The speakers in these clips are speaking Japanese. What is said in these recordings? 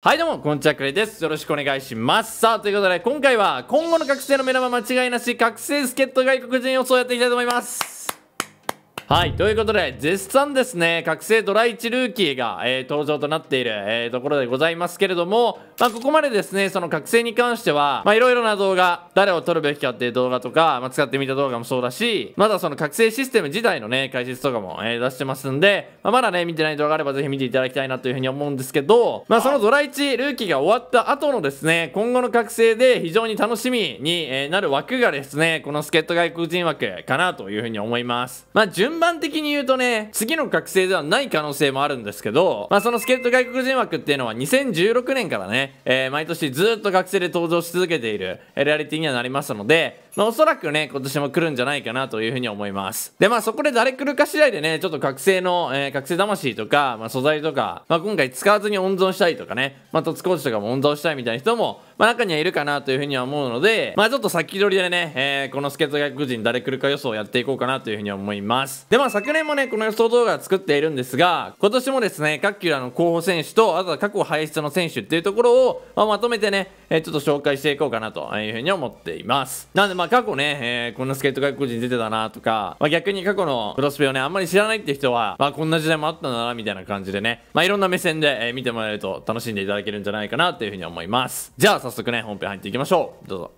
はいどうも、こんちゃくれです。よろしくお願いします。さあ、ということで、今回は、今後の覚醒の目玉間違いなし、覚醒助っ人外国人予想をやっていきたいと思います。はいということで絶賛ですね覚醒ドラ1ルーキーが、えー、登場となっている、えー、ところでございますけれども、まあ、ここまでですねその覚醒に関してはいろいろな動画誰を撮るべきかっていう動画とか、まあ、使ってみた動画もそうだしまだその覚醒システム自体のね解説とかも、えー、出してますんで、まあ、まだね見てない動画があればぜひ見ていただきたいなというふうに思うんですけど、まあ、そのドラ1ルーキーが終わった後のですね今後の覚醒で非常に楽しみになる枠がですねこの助っ人外国人枠かなというふうに思いますまあ順番的に言うとね、次の覚醒ではない可能性もあるんですけど、まあそのスケート外国人枠っていうのは2016年からね、えー、毎年ずっと学生で登場し続けているレアリティにはなりますので、まあ、おそらくね、今年も来るんじゃないかなというふうに思います。で、まあそこで誰来るか次第でね、ちょっと覚醒の、えー、覚醒魂とか、まあ素材とか、まあ今回使わずに温存したいとかね、まあ突コーチとかも温存したいみたいな人も、まあ、中にはいるかなというふうには思うので、まあ、ちょっと先取りでね、えー、この助っ人外国人誰来るか予想をやっていこうかなというふうに思います。で、まあ、昨年もね、この予想動画を作っているんですが、今年もですね、各球団の候補選手と、あとは過去排出の選手っていうところを、まあ、まとめてね、えー、ちょっと紹介していこうかなというふうに思っています。なんで、まあ、過去ね、えー、こんな助っ人外国人出てたなとか、まあ、逆に過去のプロスペをね、あんまり知らないって人は、まあ、こんな時代もあったんだな、みたいな感じでね、まあ、いろんな目線で、えー、見てもらえると楽しんでいただけるんじゃないかなというふうに思います。じゃあ、早速ね、本編入っていきましょう。どうぞ。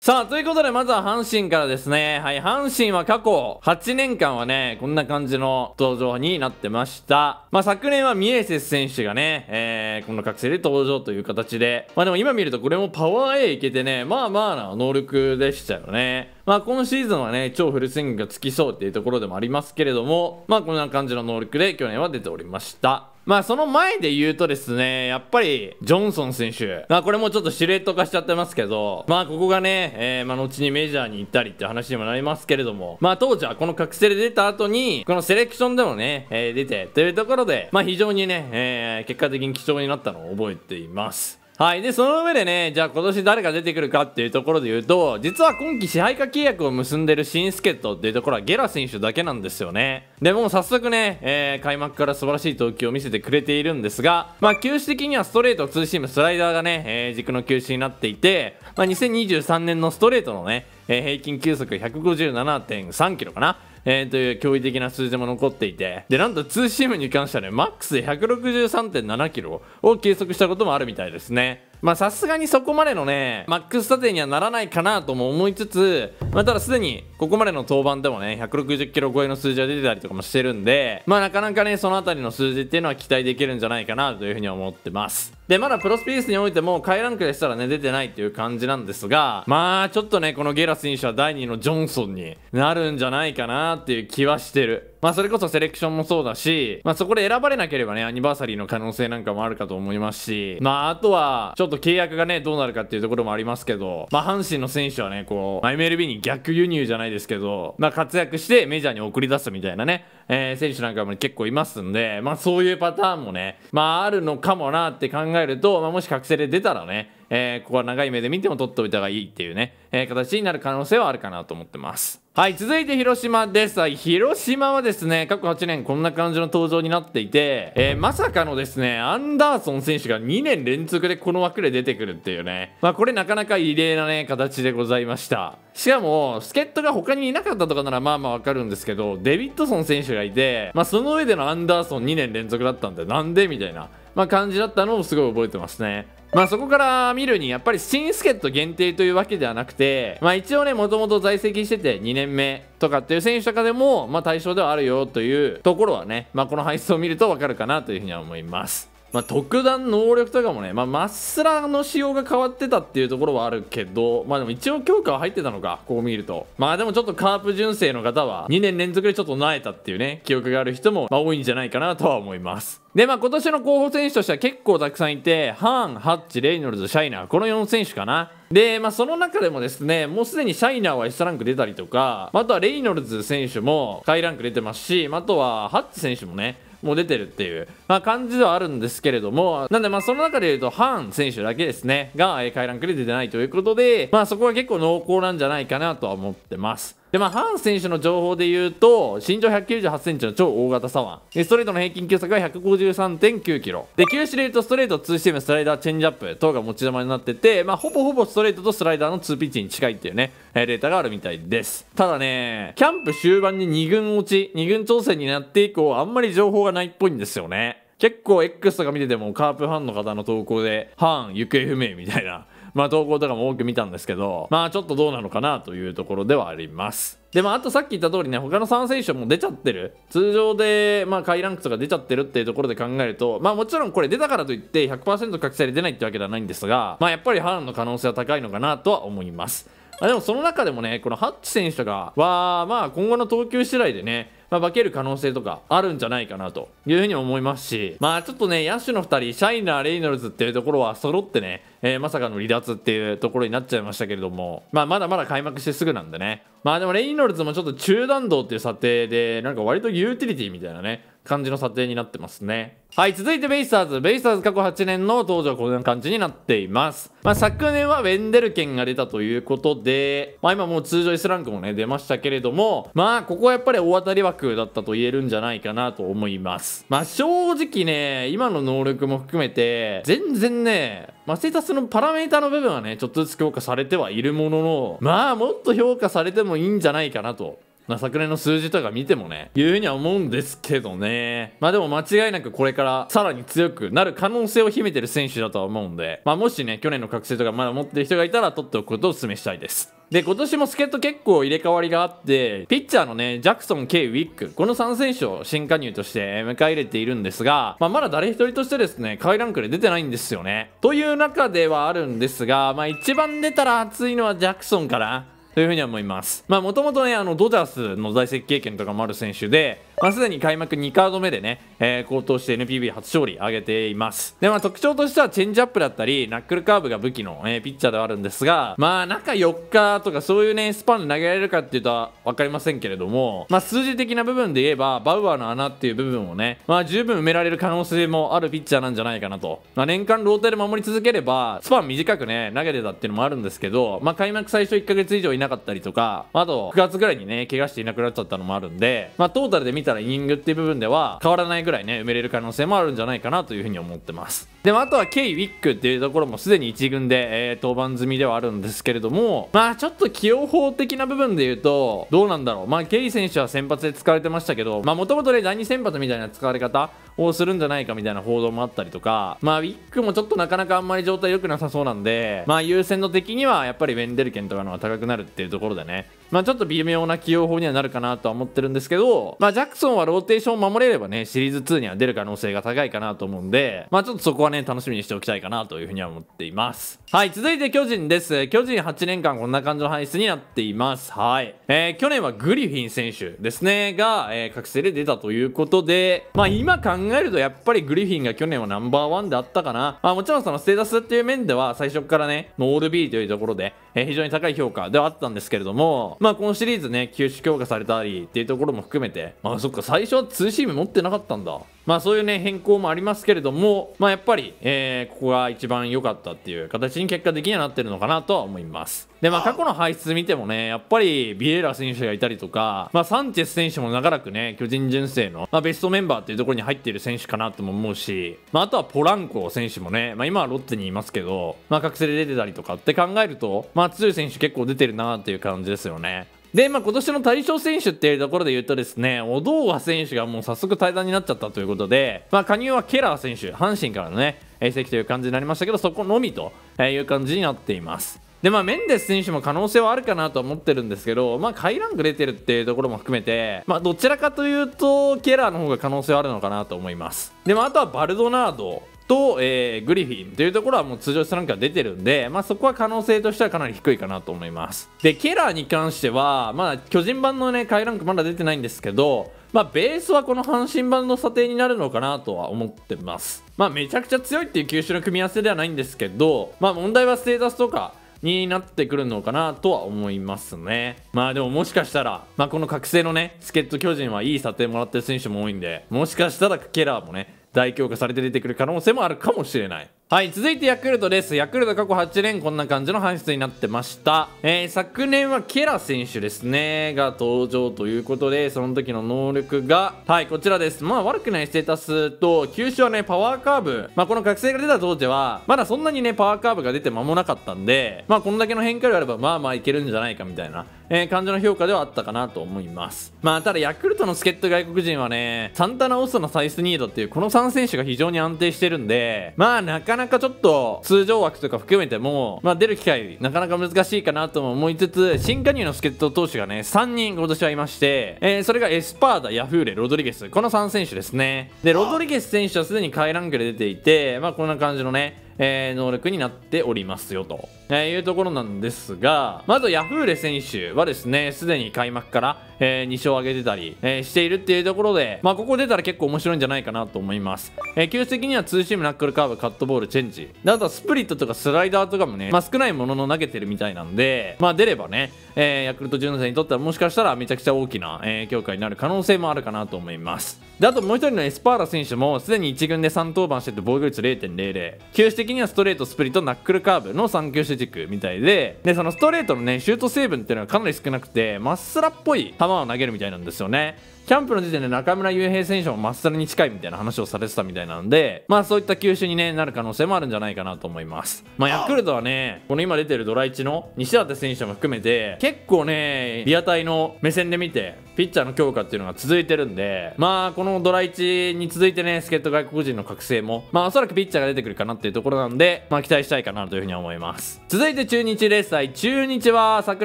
さあ、ということで、まずは阪神からですね。はい、阪神は過去8年間はね、こんな感じの登場になってました。まあ、昨年はミエセス選手がね、えー、この覚醒で登場という形で。まあでも今見るとこれもパワー A いけてね、まあまあな能力でしたよね。まあ今シーズンはね、超フルスイングがつきそうっていうところでもありますけれども、まあこんな感じの能力で去年は出ておりました。まあその前で言うとですね、やっぱりジョンソン選手、まあこれもちょっとシルエット化しちゃってますけど、まあここがね、えー、まあ後にメジャーに行ったりって話にもなりますけれども、まあ当時はこの覚醒で出た後に、このセレクションでもね、えー、出てというところで、まあ非常にね、えー、結果的に貴重になったのを覚えています。はい。で、その上でね、じゃあ今年誰が出てくるかっていうところで言うと、実は今季支配下契約を結んでる新助ットっていうところはゲラ選手だけなんですよね。で、もう早速ね、えー、開幕から素晴らしい投球を見せてくれているんですが、まあ、球種的にはストレート、ツーシーム、スライダーがね、えー、軸の球種になっていて、まあ、2023年のストレートのね、え平均球速157.3キロかな。えー、という驚異的な数字も残っていてでなんとツーシームに関してはねマックスで163.7キロを計測したこともあるみたいですねまあさすがにそこまでのね、マックス盾にはならないかなとも思いつつ、まあただすでにここまでの登板でもね、160キロ超えの数字が出てたりとかもしてるんで、まあなかなかね、そのあたりの数字っていうのは期待できるんじゃないかなというふうに思ってます。で、まだプロスピースにおいても、下位ランクでしたらね、出てないっていう感じなんですが、まあちょっとね、このゲラ選手は第2のジョンソンになるんじゃないかなっていう気はしてる。まあそれこそセレクションもそうだし、まあそこで選ばれなければね、アニバーサリーの可能性なんかもあるかと思いますし、まああとは、ちょっと契約がね、どうなるかっていうところもありますけど、まあ阪神の選手はね、こう、まあ、MLB に逆輸入じゃないですけど、まあ活躍してメジャーに送り出すみたいなね、えー、選手なんかも結構いますんで、まあそういうパターンもね、まああるのかもなって考えると、まあもし覚醒で出たらね、えー、ここは長い目で見ても取っておいた方がいいっていうね、えー、形になる可能性はあるかなと思ってます。はい続いて広島です広島はですね過去8年こんな感じの登場になっていて、えー、まさかのですねアンダーソン選手が2年連続でこの枠で出てくるっていうねまあこれなかなか異例なね形でございましたしかも助っ人が他にいなかったとかならまあまあわかるんですけどデビッドソン選手がいてまあその上でのアンダーソン2年連続だったんでなんでみたいなまあ、感じだったのをすごい覚えてますねまあそこから見るにやっぱり新助っ人限定というわけではなくてまあ一応ねもともと在籍してて2年目とかっていう選手とかでもまあ対象ではあるよというところはねまあこの配置を見るとわかるかなというふうには思いますまあ、特段能力とかもね、まあ、マッスラの仕様が変わってたっていうところはあるけど、まあでも一応強化は入ってたのか、こう見ると。まあでもちょっとカープ純正の方は2年連続でちょっと萎えたっていうね、記憶がある人も、まあ、多いんじゃないかなとは思います。で、まあ、今年の候補選手としては結構たくさんいて、ハーン、ハッチ、レイノルズ、シャイナー、この4選手かな。で、まあ、その中でもですね、もうすでにシャイナーは S ランク出たりとか、あとはレイノルズ選手も下位ランク出てますし、あとはハッチ選手もね、もう出てるっていう、まあ、感じではあるんですけれども、なんでまあその中で言うと、ハーン選手だけですね、が下位ランクで出てないということで、まあそこは結構濃厚なんじゃないかなとは思ってます。でまあ、ハン選手の情報でいうと身長1 9 8ンチの超大型左腕ストレートの平均球速が1 5 3 9キロで球種でいうとストレートツーシームスライダーチェンジアップ等が持ち玉になってて、まあ、ほぼほぼストレートとスライダーのツーピッチに近いっていうねデータがあるみたいですただねキャンプ終盤に2軍落ち2軍挑戦になって以降あんまり情報がないっぽいんですよね結構 X とか見ててもカープファンの方の投稿で、ハン行方不明みたいなまあ投稿とかも多く見たんですけど、まあちょっとどうなのかなというところではあります。でまあ、あとさっき言った通りね他の3選手も出ちゃってる通常で、まあ、下位ランクとか出ちゃってるっていうところで考えると、まあ、もちろんこれ出たからといって100%覚醒で出ないってわけではないんですが、まあ、やっぱり波乱の可能性は高いのかなとは思います。あでもその中でもね、このハッチ選手とかは、まあ今後の投球次第でね、まあ、化ける可能性とかあるんじゃないかなというふうに思いますし、まあちょっとね、野手の2人、シャイナー、レイノルズっていうところは揃ってね、えー、まさかの離脱っていうところになっちゃいましたけれども、まあまだまだ開幕してすぐなんでね、まあでもレイノルズもちょっと中断道っていう査定で、なんか割とユーティリティみたいなね、感じの査定になってますね。はい、続いてベイスターズ。ベイスターズ過去8年の登場、こんな感じになっています。まあ、昨年はウェンデルケンが出たということで、まあ、今もう通常 S ランクもね、出ましたけれども、まあ、ここはやっぱり大当たり枠だったと言えるんじゃないかなと思います。まあ、正直ね、今の能力も含めて、全然ね、まあ、ステータスのパラメータの部分はね、ちょっとずつ強化されてはいるものの、まあ、もっと評価されてもいいんじゃないかなと昨年の数字とか見てもね、いうふうには思うんですけどね。まあでも間違いなくこれからさらに強くなる可能性を秘めてる選手だとは思うんで、まあもしね、去年の覚醒とかまだ持ってる人がいたら取っておくことをお勧めしたいです。で、今年も助っ人結構入れ替わりがあって、ピッチャーのね、ジャクソン、K、ウィック、この3選手を新加入として迎え入れているんですが、まあ、まだ誰一人としてですね、下位ランクで出てないんですよね。という中ではあるんですが、まあ、一番出たら熱いのはジャクソンかな。というふうには思います。まあもともとね、あのドジャースの在籍経験とかもある選手で、まあ、すでに開幕2カード目でね、えー、高騰して NPB 初勝利上げていますで、まあ、特徴としてはチェンジアップだったりナックルカーブが武器の、えー、ピッチャーではあるんですがまあ中4日とかそういうねスパンで投げられるかっていうとわかりませんけれども、まあ、数字的な部分で言えばバウアーの穴っていう部分をね、まあ、十分埋められる可能性もあるピッチャーなんじゃないかなと、まあ、年間ローテで守り続ければスパン短くね投げてたっていうのもあるんですけど、まあ、開幕最初1ヶ月以上いなかったりとかあと9月ぐらいにね怪我していなくなっちゃったのもあるんで、まあ、トータルで見たたらイニングっていう部分では変わらないぐらいね埋めれる可能性もあるんじゃないかなというふうに思ってますでもあとはケイ・ウィックっていうところもすでに1軍で、えー、登板済みではあるんですけれども、まあちょっと起用法的な部分で言うと、どうなんだろう。まあケイ選手は先発で使われてましたけど、まあもともとね、第2先発みたいな使われ方をするんじゃないかみたいな報道もあったりとか、まあウィックもちょっとなかなかあんまり状態良くなさそうなんで、まあ優先の敵にはやっぱりウェンデルケンとかの方が高くなるっていうところでね、まあちょっと微妙な起用法にはなるかなとは思ってるんですけど、まあジャクソンはローテーションを守れればね、シリーズ2には出る可能性が高いかなと思うんで、まあちょっとそこはね、ね、楽しみにしておきたいかなというふうには思っています。はい、続いて巨人です。巨人8年間こんな感じの排出になっています。はい。えー、去年はグリフィン選手ですね、が、えー、覚醒で出たということで、まあ今考えるとやっぱりグリフィンが去年はナンバーワンであったかな。まあもちろんそのステータスっていう面では最初からね、オール B というところで、え非常に高い評価ではあったんですけれども、まあこのシリーズね、球種強化されたりっていうところも含めて、まあそっか、最初はツーシーム持ってなかったんだ。まあ、そういうね変更もありますけれども、まあ、やっぱり、えー、ここが一番良かったっていう形に結果的にはなってるのかなとは思いますで、まあ、過去の排出見てもねやっぱりビエラ選手がいたりとか、まあ、サンチェス選手も長らくね巨人純正の、まあ、ベストメンバーっていうところに入っている選手かなとも思うし、まあ、あとはポランコ選手もね、まあ、今はロッテにいますけど、まあ、覚醒で出てたりとかって考えると、まあ、強い選手結構出てるなっていう感じですよねで、まあ、今年の対象選手っていうところで言うとですね、小道和選手がもう早速退団になっちゃったということで、まあ、加入はケラー選手、阪神からのね、移籍という感じになりましたけど、そこのみという感じになっています。で、まあ、メンデス選手も可能性はあるかなと思ってるんですけど、まあ、下位ランク出てるっていうところも含めて、まあ、どちらかというと、ケラーの方が可能性はあるのかなと思います。で、まあ、あとはバルドナード、と、えー、グリフィンというところはもう通常出ランクか出てるんで、まあ、そこは可能性としてはかなり低いかなと思いますでケラーに関しては、まあ、巨人版のね回覧ランクまだ出てないんですけどまあ、ベースはこの阪神版の査定になるのかなとは思ってます。まあ、めちゃくちゃ強いっていう球種の組み合わせではないんですけど、まあ、問題はステータスとか、になってくるのかなとは思いますね。まあでももしかしたら、まあこの覚醒のね、助っ人巨人はいい査定もらってる選手も多いんで、もしかしたらケラーもね、大強化されて出てくる可能性もあるかもしれないはい続いてヤクルトですヤクルト過去8連こんな感じの搬出になってました、えー、昨年はケラ選手ですねが登場ということでその時の能力がはいこちらですまあ悪くないステータスと球種はねパワーカーブまあこの覚醒が出た当時はまだそんなにねパワーカーブが出て間もなかったんでまあこんだけの変化量あればまあまあいけるんじゃないかみたいなえー、感じの評価ではあったかなと思います。まあ、ただヤクルトの助っ人外国人はね、サンタナ・オスナ・サイスニードっていうこの3選手が非常に安定してるんで、まあ、なかなかちょっと通常枠とか含めても、まあ、出る機会なかなか難しいかなとも思いつつ、新加入の助っ人投手がね、3人今年はいまして、えー、それがエスパーダ、ヤフーレ、ロドリゲス、この3選手ですね。で、ロドリゲス選手はすでに下位ランクで出ていて、まあ、こんな感じのね、えー、能力になっておりますよと、えいうところなんですが、まずヤフーレ選手はですね、すでに開幕から、えー、2勝を挙げてたり、えー、しているっていうところで、まあ、ここ出たら結構面白いんじゃないかなと思います。えー、球種的にはツーシーム、ナックルカーブ、カットボール、チェンジ。あとはスプリットとかスライダーとかもね、まあ、少ないものの投げてるみたいなんで、まあ、出ればね、えー、ヤクルト純正にとってはもしかしたらめちゃくちゃ大きな、えー、強化になる可能性もあるかなと思います。で、あともう一人のエスパーラ選手も、すでに1軍で3登板してて防御率0.00。球種的的にはストレートスプリットナックルカーブの3球種軸みたいででそのストレートのねシュート成分っていうのはかなり少なくてまっすらっぽい球を投げるみたいなんですよねキャンプの時点で中村雄平選手もマっさらに近いみたいな話をされてたみたいなんで、まあそういった球種に、ね、なる可能性もあるんじゃないかなと思います。まあヤクルトはね、この今出てるドラ1の西舘選手も含めて、結構ね、リアタイの目線で見て、ピッチャーの強化っていうのが続いてるんで、まあこのドラ1に続いてね、助っ人外国人の覚醒も、まあおそらくピッチャーが出てくるかなっていうところなんで、まあ期待したいかなというふうに思います。続いて中日レース中日は昨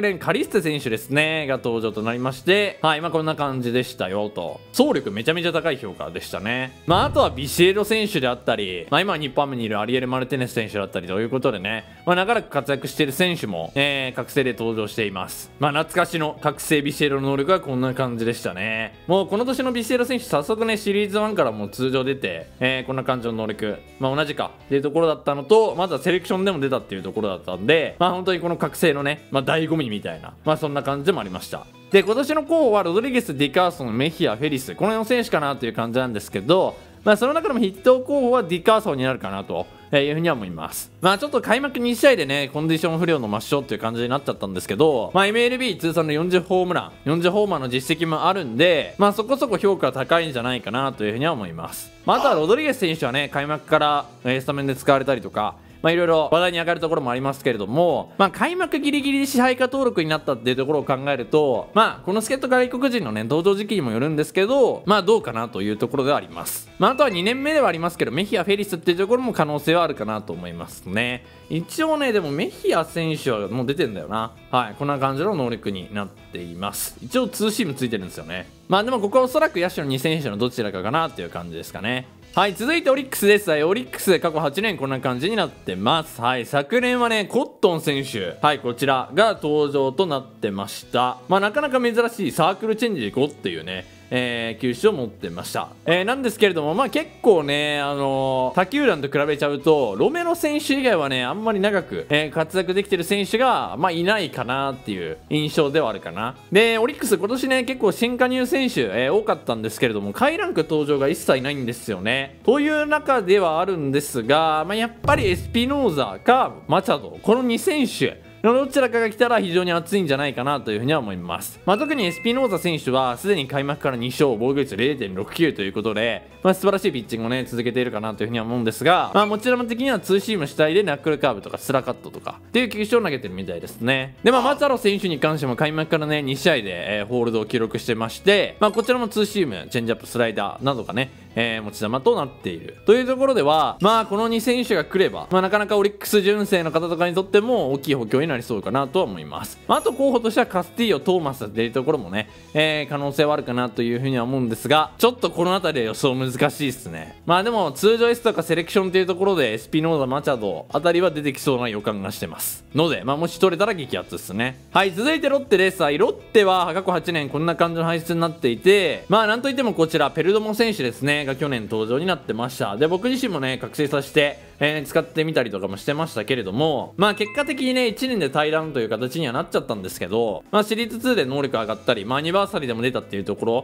年カリステ選手ですね、が登場となりまして、はい、まあこんな感じでしたよ。よと総力めちゃめちゃ高い評価でしたねまああとはビシエド選手であったり、まあ、今日本目にいるアリエル・マルテネス選手だったりということでね、まあ、長らく活躍している選手も、えー、覚醒で登場していますまあ懐かしの覚醒ビシエドの能力はこんな感じでしたねもうこの年のビシエド選手早速ねシリーズ1からもう通常出て、えー、こんな感じの能力まあ同じかっていうところだったのとまずはセレクションでも出たっていうところだったんでまあ本当にこの覚醒のね、まあ、醍醐味みたいなまあそんな感じでもありましたで今年の候補はロドリゲス、ディカーソン、メヒア、フェリスこの4選手かなという感じなんですけど、まあ、その中でも筆頭候補はディカーソンになるかなというふうには思います。まあちょっと開幕2試合でね、コンディション不良の抹消っていう感じになっちゃったんですけど、まあ MLB 通算の40ホームラン、40ホーマーの実績もあるんで、まあそこそこ評価高いんじゃないかなというふうには思います。まあ、あとはロドリゲス選手はね、開幕からスタメンで使われたりとか、まあ、いろいろ話題に上がるところもありますけれども、まあ、開幕ギリギリで支配下登録になったっていうところを考えると、まあ、この助っ人外国人のね、登場時期にもよるんですけど、まあ、どうかなというところではあります。まあ、あとは2年目ではありますけど、メヒア、フェリスっていうところも可能性はあるかなと思いますね。一応ね、でもメヒア選手はもう出てんだよな。はい、こんな感じの能力になっています。一応ツーシームついてるんですよね。まあでもここはおそらく野手の2選手のどちらかかなっていう感じですかね。はい、続いてオリックスです。はい、オリックス過去8年こんな感じになってます。はい、昨年はね、コットン選手、はい、こちらが登場となってました。まあ、なかなか珍しいサークルチェンジこうっていうね、えー、球種を持ってました、えー、なんですけれども、まあ、結構ね、あのー、他球団と比べちゃうとロメロ選手以外はねあんまり長く、えー、活躍できてる選手が、まあ、いないかなっていう印象ではあるかなでオリックス今年ね結構新加入選手、えー、多かったんですけれども下位ランク登場が一切ないんですよねという中ではあるんですが、まあ、やっぱりエスピノーザーかマチャドこの2選手どちらかが来たら非常に熱いんじゃないかなというふうには思います、まあ、特にエスピノーザ選手はすでに開幕から2勝防御率0.69ということで、まあ、素晴らしいピッチングをね続けているかなというふうには思うんですが、まあ、もちろん的にはツーシーム主体でナックルカーブとかスラカットとかっていう球種を投げてるみたいですねでまあマ原選手に関しても開幕からね2試合で、えー、ホールドを記録してまして、まあ、こちらもツーシームチェンジアップスライダーなどがね、えー、持ち球となっているというところではまあこの2選手が来れば、まあ、なかなかオリックス純正の方とかにとっても大きい補強にななりそうかなとは思います。まあ、あと候補としてはカスティーヨ、トーマスっていうところもね、えー、可能性はあるかなというふうには思うんですが、ちょっとこの辺りは予想難しいっすね。まあでも、通常 S とかセレクションっていうところで、スピノーザ、マチャドあたりは出てきそうな予感がしてます。ので、まあもし取れたら激アツですね。はい、続いてロッテレサすロッテは過去8年こんな感じの排出になっていて、まあなんといってもこちら、ペルドモ選手ですね、が去年登場になってました。で、僕自身もね、覚醒させて、えー、使ってみたりとかもしてましたけれども、まあ結果的にね、1年で対談という形にはなっちゃったんですけど、まあシリーズ2で能力上がったり、まあアニバーサリーでも出たっていうところ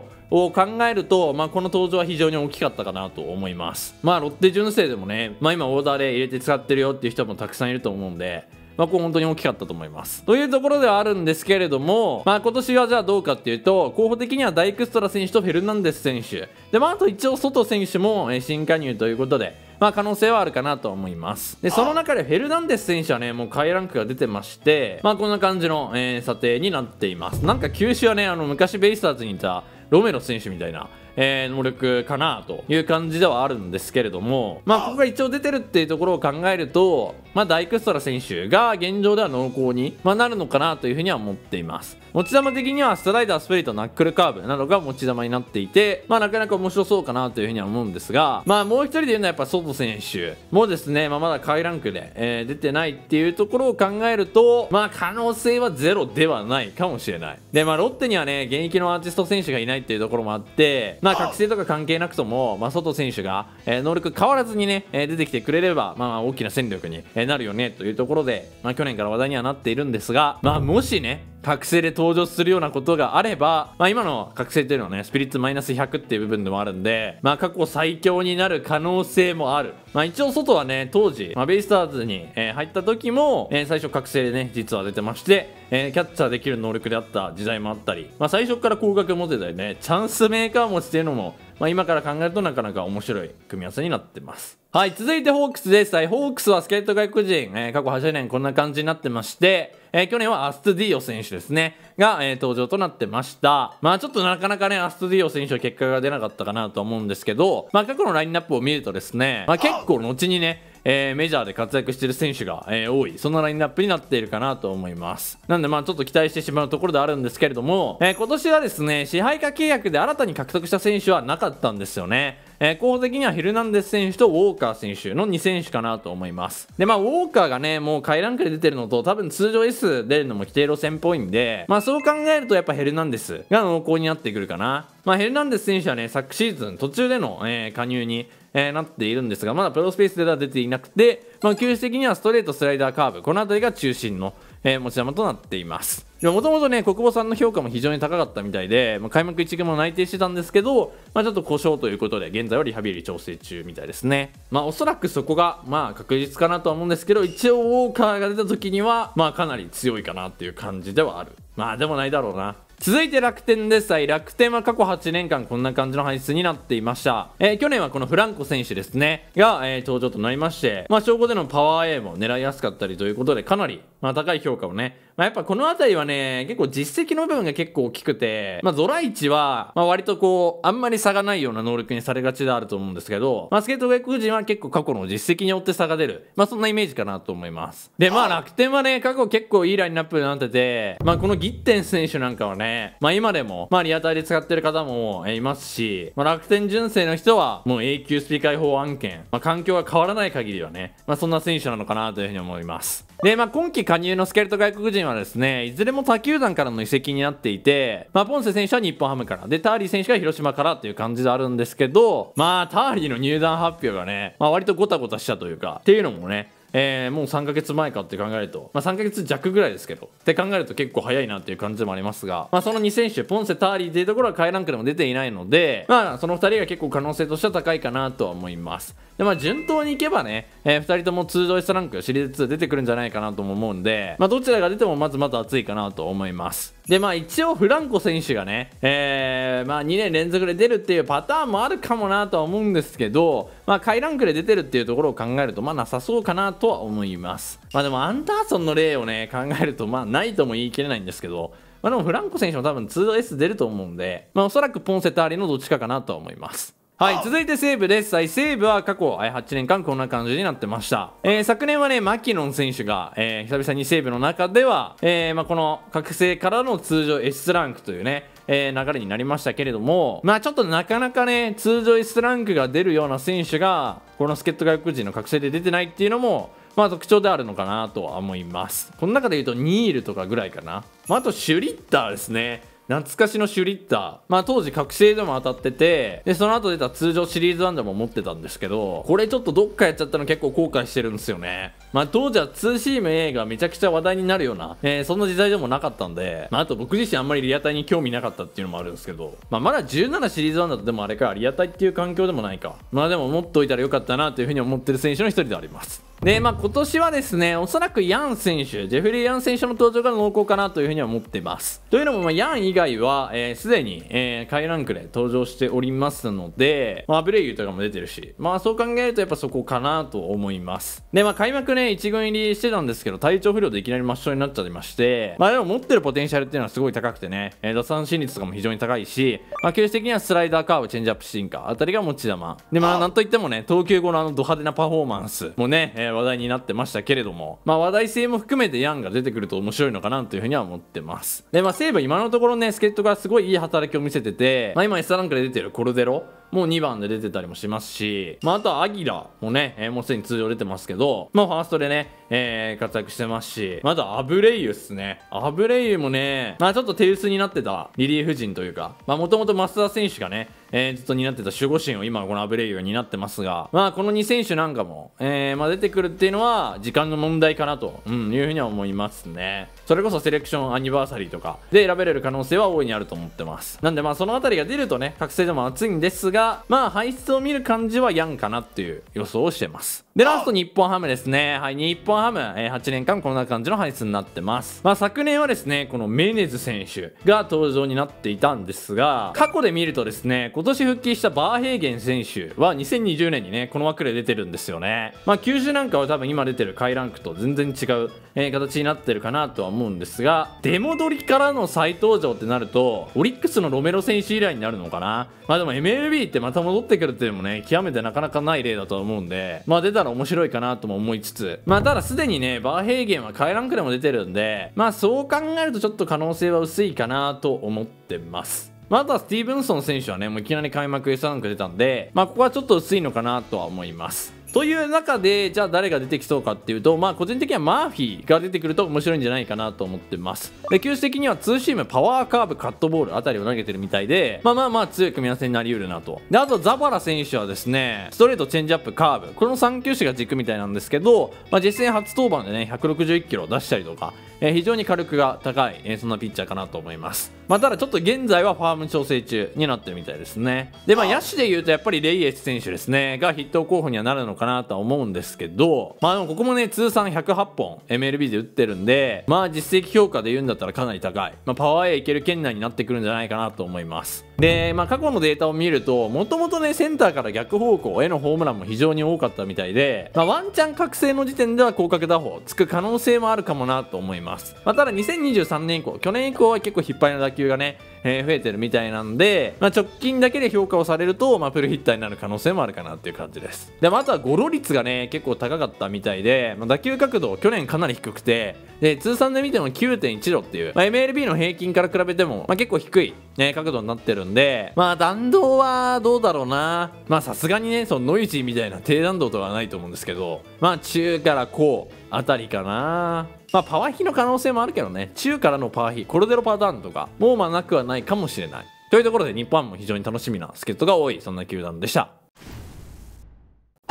を考えると、まあこの登場は非常に大きかったかなと思います。まあロッテ純正でもね、まあ今オーダーで入れて使ってるよっていう人もたくさんいると思うんで、まあ、これ本当に大きかったと思います。というところではあるんですけれども、まあ、今年はじゃあどうかっていうと、候補的にはダイクストラ選手とフェルナンデス選手、で、まあ、あと一応、外選手も新加入ということで、まあ可能性はあるかなと思いますでその中でフェルナンデス選手はねもう下位ランクが出てましてまあこんな感じの、えー、査定になっていますなんか球種はねあの昔ベイスターズにいたロメロ選手みたいなえー、能力かなという感じではあるんですけれども、まあ、ここが一応出てるっていうところを考えると、まあ、ダイクストラ選手が現状では濃厚に、まあ、なるのかなというふうには思っています。持ち玉的にはストライダー、スプリット、ナックルカーブなどが持ち玉になっていて、まあ、なかなか面白そうかなというふうには思うんですが、まあ、もう一人で言うのはやっぱソト選手もですね、まあ、まだ下位ランクで、えー、出てないっていうところを考えると、まあ、可能性はゼロではないかもしれない。で、まあ、ロッテにはね、現役のアーティスト選手がいないっていうところもあって、まあまあ、覚醒とか関係なくとも、まあ、外選手が、えー、能力変わらずにね、えー、出てきてくれれば、まあ、大きな戦力になるよねというところで、まあ、去年から話題にはなっているんですが、まあ、もしね、覚醒で登場するようなことがあれば、まあ、今の覚醒というのはねスピリッツマイナス100っていう部分でもあるんで、まあ、過去最強になる可能性もある、まあ、一応外はね当時、まあ、ベイスターズに、えー、入った時も、えー、最初覚醒でね実は出てまして、えー、キャッチャーできる能力であった時代もあったり、まあ、最初から高額持ってたりねチャンスメーカー持ちっていうのもまあ、今から考えるとなかなか面白い組み合わせになってます。はい、続いてホークスです。はい、ホークスはスケート外国人、えー、過去8年こんな感じになってまして、えー、去年はアストディオ選手ですね、が、えー、登場となってました。まあちょっとなかなかね、アストディオ選手は結果が出なかったかなと思うんですけど、まあ過去のラインナップを見るとですね、まあ結構後にね、えー、メジャーで活躍している選手が、えー、多い、そんなラインナップになっているかなと思います。なんでまあちょっと期待してしまうところであるんですけれども、えー、今年はですね、支配下契約で新たに獲得した選手はなかったんですよね。え候補的にはヘルナンデス選手とウォーカー選手の2選手かなと思います。で、まあ、ウォーカーがね、もう回覧クで出てるのと、多分通常 S 出るのも規定路線っぽいんで、まあ、そう考えるとやっぱヘルナンデスが濃厚になってくるかな。まあ、ヘルナンデス選手はね、昨シーズン途中での、えー、加入にえー、なっているんですがまだプロスペースでは出ていなくて、まあ、球種的にはストレートスライダーカーブこの辺りが中心の、えー、持ち球となっていますもともとね国保さんの評価も非常に高かったみたいで、まあ、開幕1軍も内定してたんですけど、まあ、ちょっと故障ということで現在はリハビリ調整中みたいですねまあおそらくそこがまあ確実かなとは思うんですけど一応ウォーカーが出た時にはまあかなり強いかなっていう感じではあるまあでもないだろうな続いて楽天です。はい、楽天は過去8年間こんな感じの配出になっていました。えー、去年はこのフランコ選手ですね、が、えー、登場となりまして、まあ、小でのパワー A も狙いやすかったりということで、かなり、まあ、高い評価をね、まあ、やっぱこの辺りはね、結構実績の部分が結構大きくて、まあ、ゾライチは、まあ、割とこう、あんまり差がないような能力にされがちであると思うんですけど、まあ、スケート外国人は結構過去の実績によって差が出る。まあ、そんなイメージかなと思います。で、まあ、楽天はね、過去結構いいラインナップになってて、まあ、このギッテン選手なんかはね、まあ、今でも、まあ、リアタイで使ってる方もいますし、まあ、楽天純正の人は、もう永久スピーカー法案件、まあ、環境が変わらない限りはね、まあ、そんな選手なのかなというふうに思います。で、まあ、今季加入のスケルト外国人ははですね、いずれも他球団からの移籍になっていて、まあ、ポンセ選手は日本ハムから、で、ターリー選手が広島からっていう感じであるんですけど、まあ、ターリーの入団発表がね、まあ、割とごたごたしたというか、っていうのもね、えー、もう3ヶ月前かって考えると、まあ、3ヶ月弱ぐらいですけどって考えると結構早いなっていう感じでもありますが、まあ、その2選手ポンセターリーっていうところは位ランクでも出ていないので、まあ、その2人が結構可能性としては高いかなとは思いますで、まあ、順当にいけばね、えー、2人とも 2DS ランクシリーズ2出てくるんじゃないかなとも思うんで、まあ、どちらが出てもまずまず熱いかなと思いますでまあ一応フランコ選手がね、えー、まあ、2年連続で出るっていうパターンもあるかもなとは思うんですけど、まあ、下位ランクで出てるっていうところを考えるとまあなさそうかなとは思いますまあでもアンダーソンの例をね考えるとまあないとも言い切れないんですけどまあ、でもフランコ選手も多分 2S 出ると思うんで、まあ、おそらくポンセターリのどっちかかなとは思います。はい、続いて西武です。はい、西武は過去8年間こんな感じになってました。えー、昨年はね、マキノン選手が、えー、久々に西武の中では、えー、まあ、この覚醒からの通常 S ランクというね、え流れになりましたけれども、まあ、ちょっとなかなかね、通常 S ランクが出るような選手が、この助っ人外国人の覚醒で出てないっていうのも、まあ特徴であるのかなとは思います。この中で言うとニールとかぐらいかな。まあ、あとシュリッターですね。懐かしのシュリッター。まあ当時覚醒でも当たってて、で、その後出た通常シリーズ1でも持ってたんですけど、これちょっとどっかやっちゃったの結構後悔してるんですよね。まあ当時は2 c ーム映画めちゃくちゃ話題になるような、えー、そんな時代でもなかったんで、まああと僕自身あんまりリアタイに興味なかったっていうのもあるんですけど、まあまだ17シリーズ1だとでもあれか、リアタイっていう環境でもないか。まあでも持っといたらよかったなというふうに思ってる選手の一人であります。で、まあ、今年はですね、おそらくヤン選手、ジェフリー・ヤン選手の登場が濃厚かなというふうには思ってます。というのも、まあ、ヤン以外は、えー、すでに、えー、下ランクで登場しておりますので、まあ、ブレイユとかも出てるし、まあ、そう考えるとやっぱそこかなと思います。で、まあ、開幕ね、1軍入りしてたんですけど、体調不良でいきなり抹消になっちゃいまして、まあ、でも持ってるポテンシャルっていうのはすごい高くてね、えー、打算心率とかも非常に高いし、まあ、球種的にはスライダー、カーブ、チェンジアップ、進化あたりが持ち球。で、まあ、なんといってもね、投球後のあのド派手なパフォーマンスもね、えー話題になってましたけれども、まあ、話題性も含めてヤンが出てくると面白いのかなというふうには思ってますでまあ西武今のところね助っ人がすごいいい働きを見せてて、まあ、今 S ランクで出てるコルデロもう2番で出てたりもしますし、まあ、あとはアギラもね、えー、もうすでに通常出てますけど、まあ、ファーストでね、えー、活躍してますし、まあ、あとはアブレイユっすね。アブレイユもね、まあ、ちょっと手薄になってたリリーフ陣というか、まあ、もともと増田選手がね、えー、ずっと担ってた守護神を今このアブレイユが担ってますが、まあ、この2選手なんかも、えー、まあ、出てくるっていうのは時間の問題かなと、うん、いうふうには思いますね。それこそセレクションアニバーサリーとかで選べれる可能性は大いにあると思ってます。なんでまあそのあたりが出るとね、覚醒でも熱いんですが、が、まあ、排出を見る感じはやんかなっていう予想をしてます。で、ラスト日本ハムですね。はい、日本ハム、えー、8年間こんな感じの排出になってます。まあ、昨年はですね、このメネズ選手が登場になっていたんですが、過去で見るとですね、今年復帰したバーヘーゲン選手は2020年にね、この枠で出てるんですよね。まあ、球種なんかは多分今出てる下位ランクと全然違う、えー、形になってるかなとは思うんですが、出戻りからの再登場ってなると、オリックスのロメロ選手以来になるのかな。まあでも MLB ってまた戻ってくるっていうのもね極めてなかなかない例だとは思うんでまあ出たら面白いかなとも思いつつまあただすでにねバーヘ原ゲンは回ンクでも出てるんでまあそう考えるとちょっと可能性は薄いかなと思ってますまあ、あとはスティーブンソン選手はね、もういきなり開幕 S ランク出たんで、まあ、ここはちょっと薄いのかなとは思います。という中で、じゃあ誰が出てきそうかっていうと、まあ個人的にはマーフィーが出てくると面白いんじゃないかなと思ってます。で、球種的にはツーシーム、パワーカーブ、カットボールあたりを投げてるみたいで、まあまあまあ強い組み合わせになりうるなと。で、あとザバラ選手はですね、ストレート、チェンジアップ、カーブ、この3球種が軸みたいなんですけど、まあ実戦初登板でね、161キロ出したりとか、え非常に火力が高い、えそんなピッチャーかなと思います。まあ、ただちょっと現在はファーム調整中になってるみたいですね。で、まあ、野手で言うとやっぱりレイエス選手ですね、が筆頭候補にはなるのかなとは思うんですけど、まあでもここもね、通算108本 MLB で打ってるんで、まあ実績評価で言うんだったらかなり高い。まあ、パワーへ行ける圏内になってくるんじゃないかなと思います。で、まあ、過去のデータを見るともともとねセンターから逆方向へのホームランも非常に多かったみたいで、まあ、ワンチャン覚醒の時点では広角打法つく可能性もあるかもなと思います、まあ、ただ2023年以降去年以降は結構引っ張りの打球がねえー、増えてるみたいなんで、まあ、直近だけで評価をされると、まあ、プルヒッターになる可能性もあるかなっていう感じですで、まあ、あとはゴロ率がね結構高かったみたいで、まあ、打球角度去年かなり低くてで通算で見ても9.1度っていう、まあ、MLB の平均から比べても、まあ、結構低い、ね、角度になってるんでまあ弾道はどうだろうなまあさすがにねそのノイジーみたいな低弾道とかはないと思うんですけどまあ中からこうあたりかなまあパワーヒの可能性もあるけどね中からのパワーヒコルデロパターンとかもうまあなくはないかもしれないというところで日本も非常に楽しみな助っ人が多いそんな球団でした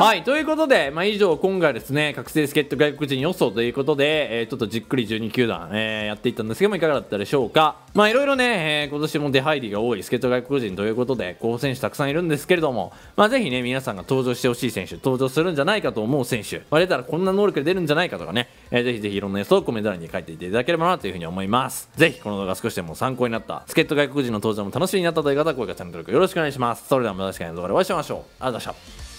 はい、ということで、まあ、以上、今回ですね、覚醒助っ人外国人予想ということで、えー、ちょっとじっくり12球団、えー、やっていったんですけども、いかがだったでしょうか。まいろいろね、えー、今年も出入りが多い助っ人外国人ということで、候補選手たくさんいるんですけれども、まあ、ぜひね、皆さんが登場してほしい選手、登場するんじゃないかと思う選手、割れたらこんな能力で出るんじゃないかとかね、えー、ぜひぜひいろんな予想をコメント欄に書いていただければなというふうに思います。ぜひ、この動画少しでも参考になった、助っ人外国人の登場も楽しみになったという方は、高評価、チャンネル登録よろしくお願いします。それではまた次回の動画でお会いしましょう。ありがとうございました。